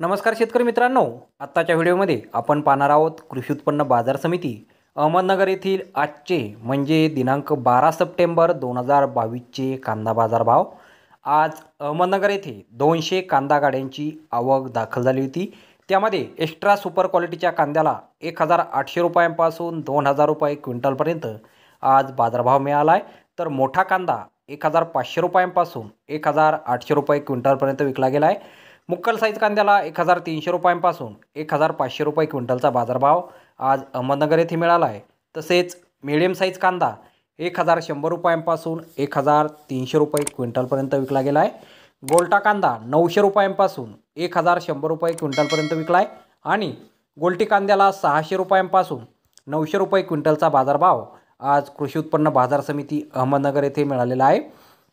नमस्कार शेतकरी मित्रांनो आत्ताच्या व्हिडिओमध्ये आपण पाहणार आहोत कृषी उत्पन्न बाजार समिती अहमदनगर येथील आजचे म्हणजे दिनांक बारा सप्टेंबर दोन हजार बावीसचे कांदा बाजारभाव आज अहमदनगर येथे दोनशे कांदा गाड्यांची आवक दाखल झाली होती त्यामध्ये एक्स्ट्रा सुपर क्वालिटीच्या कांद्याला एक हजार आठशे रुपयांपासून दोन हजार रुपये क्विंटलपर्यंत आज बाजारभाव मिळाला आहे तर मोठा कांदा एक हजार पाचशे रुपयांपासून एक हजार आठशे रुपये क्विंटलपर्यंत विकला गेला आहे मुक्कल साईज कांद्याला एक हजार तीनशे रुपयांपासून एक हजार पाचशे रुपये क्विंटलचा बाजारभाव आज अहमदनगर येथे मिळाला आहे तसेच मिडियम साईज कांदा एक हजार शंभर रुपयांपासून एक हजार तीनशे रुपये क्विंटलपर्यंत विकला गेला आहे गोलटा कांदा नऊशे रुपयांपासून एक हजार शंभर रुपये क्विंटलपर्यंत विकला आहे आणि गोलटी कांद्याला सहाशे रुपयांपासून नऊशे रुपये क्विंटलचा बाजारभाव आज कृषी उत्पन्न बाजार समिती अहमदनगर येथे मिळालेला आहे